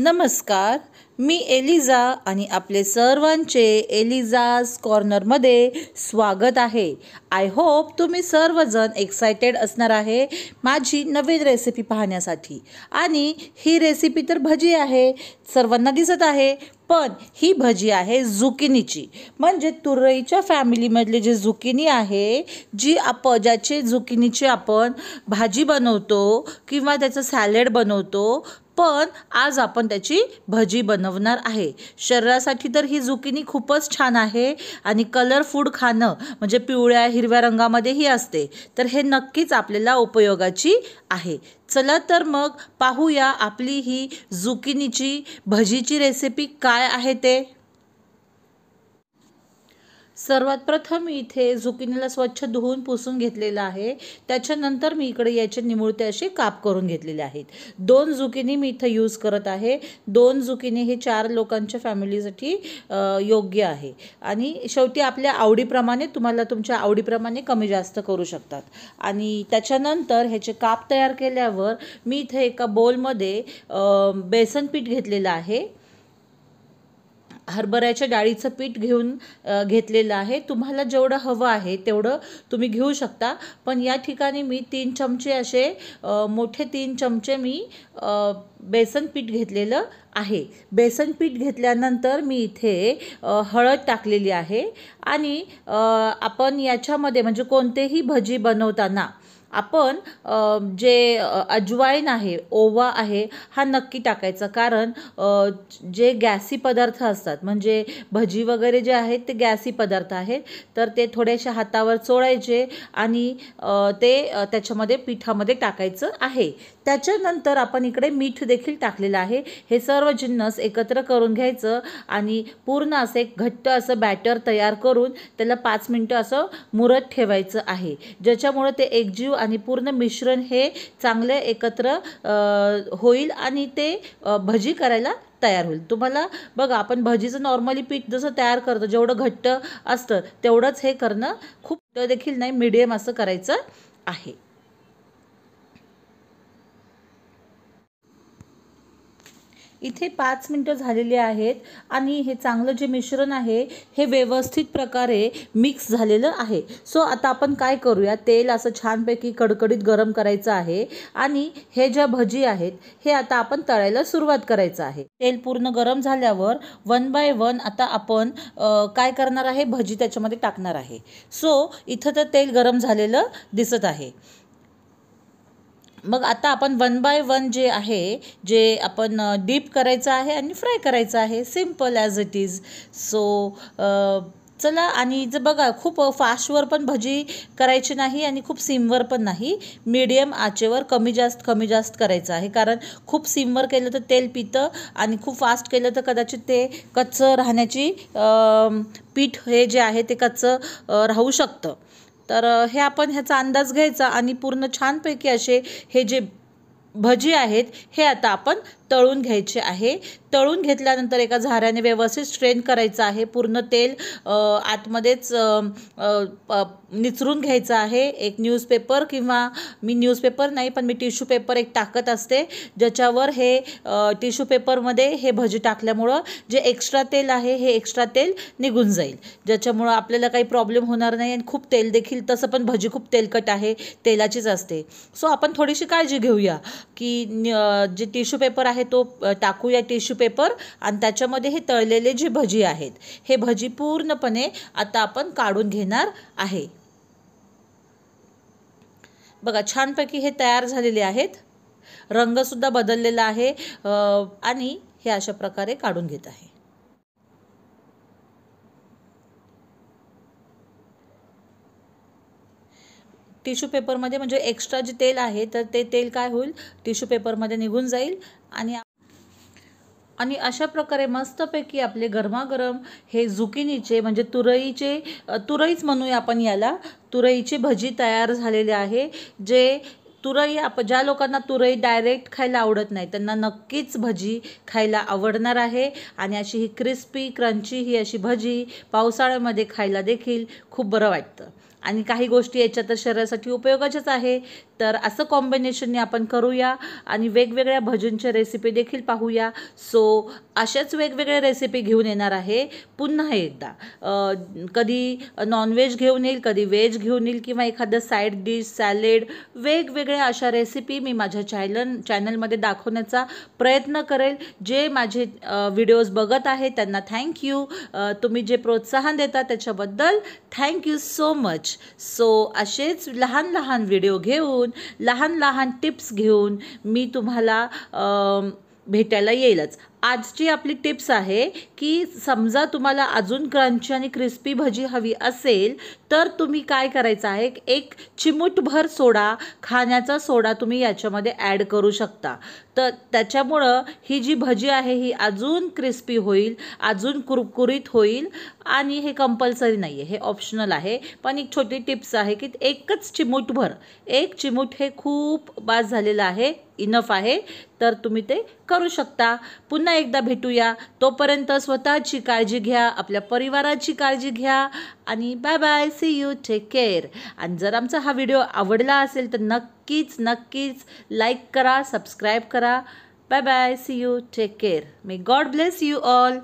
नमस्कार मी एलिझा आणि आपले सर्वांचे एलिझाज कॉर्नरमध्ये स्वागत आहे आय होप तुम्ही सर्वजण एक्सायटेड असणार आहे माझी नवीन रेसिपी पाहण्यासाठी आणि ही रेसिपी तर भजी आहे सर्वांना दिसत आहे पण ही भजी आहे झुकिनीची म्हणजे तुरईच्या फॅमिलीमधली जी झुकिनी आहे जी आप ज्याचे झुकिनीची आपण भाजी बनवतो किंवा त्याचं सॅलेड बनवतो पण आज आपण त्याची भजी बनवणार आहे शरीरासाठी तर ही झुकिनी खूपच छान आहे आणि कलर फूड खाणं म्हणजे पिवळ्या हिरव्या रंगामध्येही असते तर हे नक्कीच आपल्याला उपयोगाची आहे चला तर मग पाहूया आपली ही झुकिनीची भजीची रेसिपी काय आहे ते सर्वात प्रथम मी इथे झुकिनीला स्वच्छ धुवून पुसून घेतलेलं आहे त्याच्यानंतर मी इकडे याचे निमुळते असे काप करून घेतलेले आहेत दोन झुकिनी मी इथं यूज करत आहे दोन झुकिनी हे चार लोकांच्या फॅमिलीसाठी योग्य आहे आणि शेवटी आपल्या आवडीप्रमाणे तुम्हाला तुमच्या आवडीप्रमाणे कमी जास्त करू शकतात आणि त्याच्यानंतर ह्याचे काप तयार केल्यावर मी इथे एका बोलमध्ये बेसन पीठ घेतलेलं आहे हरभऱ्याच्या डाळीचं पीठ घेऊन घेतलेलं आहे तुम्हाला जेवढं हवं आहे तेवढं तुम्ही घेऊ शकता पण या ठिकाणी मी तीन चमचे असे मोठे तीन चमचे मी बेसन पीठ घेतलेलं आहे बेसन पीठ घेतल्यानंतर मी इथे हळद टाकलेली आहे आणि आपण याच्यामध्ये म्हणजे कोणतेही भजी बनवताना आपण जे अजवाईन आहे ओवा आहे हा नक्की टाकायचा कारण जे गॅसी पदार्थ असतात म्हणजे भजी वगैरे जे आहेत ते गॅसी पदार्थ आहेत तर ते थोड्याशा हातावर चोळायचे आणि ते त्याच्यामध्ये पिठामध्ये टाकायचं आहे त्याच्यानंतर आपण इकडे मीठ देखील टाकलेलं आहे हे सर्व जिन्नस एकत्र करून घ्यायचं आणि पूर्ण असं एक घट्ट असं बॅटर तयार करून त्याला पाच मिनटं असं मुरत ठेवायचं आहे ज्याच्यामुळं ते एकजीव आणि पूर्ण मिश्रण हे चांगले एकत्र होईल आणि ते भजी करायला तयार होईल तुम्हाला बघा आपण भजीचं नॉर्मली पीठ जसं तयार करतो जेवढं घट्ट असतं तेवढंच हे करणं खूप देखील नाही मिडियम असं करायचं आहे इथे पाच मिनटं झालेली आहेत आणि हे चांगलं जे मिश्रण आहे हे व्यवस्थित प्रकारे मिक्स झालेलं आहे सो आता आपण काय करूया तेल असं छानपैकी कडकडीत गरम करायचं आहे आणि हे ज्या भजी आहेत हे आता आपण तळायला सुरुवात करायचं आहे तेल पूर्ण गरम झाल्यावर वन बाय वन आता आपण काय करणार आहे भजी त्याच्यामध्ये टाकणार आहे सो इथं तर तेल गरम झालेलं दिसत आहे मग आता आपण वन बाय वन जे आहे जे आपण डीप करायचं आहे आणि फ्राय करायचं आहे simple as it is so चला आणि जर बघा खूप फास्टवर पण भजी करायची नाही आणि खूप सिमवर पण नाही मीडियम आचेवर कमी जास्त कमी जास्त करायचं आहे कारण खूप सिमवर केलं तर तेल पितं आणि खूप फास्ट केलं तर कदाचित ते कच्चं राहण्याची पीठ हे जे आहे ते कच्चं राहू शकतं तर हे आपण ह्याचा अंदाज घ्यायचा आणि पूर्ण छानपैकी असे हे जे भजी आहेत हे आता आपण तळून घ्यायचे आहे तळून घेतल्यानंतर एका झाऱ्याने व्यवस्थित स्ट्रेन करायचं आहे पूर्ण तेल आतमध्येच निचरून घ्यायचं आहे एक न्यूजपेपर किंवा मी न्यूजपेपर नाही पण मी टिश्यू पेपर एक टाकत असते ज्याच्यावर हे टिश्यू पेपरमध्ये हे भजी टाकल्यामुळं जे एक्स्ट्रा तेल आहे हे एक्स्ट्रा तेल निघून जाईल ज्याच्यामुळं आपल्याला काही प्रॉब्लेम होणार नाही आणि खूप तेल देखील तसं पण भजी खूप तेलकट आहे तेलाचीच असते सो आपण थोडीशी काळजी घेऊया की जे टिश्यू पेपर आहे आहे तो टाकूया टिश्यू पेपर आणि त्याच्यामध्ये हे तळलेले जे भजी आहेत हे भजी पूर्णपणे आता आपण काढून घेणार आहे बघा छानपैकी हे तयार झालेले आहेत रंगसुद्धा बदललेला आहे आणि हे अशा प्रकारे काढून घेत आहे टिश्यू पेपरमध्ये म्हणजे एक्स्ट्रा जे तेल आहे तर ते तेल काय होईल टिश्यू पेपरमध्ये निघून जाईल आणि आणि अशा प्रकारे मस्तपैकी आपले गरमागरम हे झुकिनीचे म्हणजे तुरईचे तुरईच म्हणूया आपण याला तुरईची भजी तयार झालेली आहे जे तुरई आप ज्या लोकांना तुरई डायरेक्ट खायला आवडत नाही त्यांना नक्कीच भजी खायला आवडणार आहे आणि अशी ही क्रिस्पी क्रंची ही अशी भजी पावसाळ्यामध्ये खायला देखील खूप बरं वाटतं आणि काही गोष्टी याच्या तर शरीरासाठी उपयोगाच्याच आहे तर असं कॉम्बिनेशनने आपण करूया आणि वेगवेगळ्या भजनच्या रेसिपी देखील पाहूया सो अशाच वेगवेगळ्या रेसिपी घेऊन येणार आहे पुन्हा एकदा कधी नॉनव्हेज घेऊन येईल कधी व्हेज घेऊन येईल किंवा एखादं साईड डिश सॅलेड वेगवेगळ्या अशा रेसिपी मी माझ्या चॅनल चॅनलमध्ये दाखवण्याचा प्रयत्न करेल जे माझे व्हिडिओज बघत आहे त्यांना थँक्यू तुम्ही जे प्रोत्साहन देता त्याच्याबद्दल थँक्यू सो मच सो असेच लहान लहान व्हिडिओ घेऊन लहान लहान टिप्स घेऊन मी तुम्हाला भेटायला येईलच आजची आपली टिप्स आहे की समजा तुम्हाला अजून क्रंची आणि क्रिस्पी भजी हवी असेल तर तुम्ही काय करायचं आहे एक चिमूटभर सोडा खाण्याचा सोडा तुम्ही याच्यामध्ये ॲड करू शकता तर त्याच्यामुळं ही जी भजी आहे ही अजून क्रिस्पी होईल अजून कुरकुरीत होईल आणि हे कंपल्सरी नाही आहे हे ऑप्शनल आहे पण एक छोटी टिप्स आहे की एकच चिमूटभर एक चिमूट हे खूप बास झालेलं आहे इनफ आहे तर तुम्ही ते करू शकता पुन्हा पुन्हा एकदा भेटूया तोपर्यंत स्वतःची काळजी घ्या आपल्या परिवाराची काळजी घ्या आणि bye bye see you take care आणि जर आमचा हा व्हिडिओ आवडला असेल तर नक्कीच नक्कीच लाईक करा सबस्क्राईब करा bye bye see you take care may God bless you all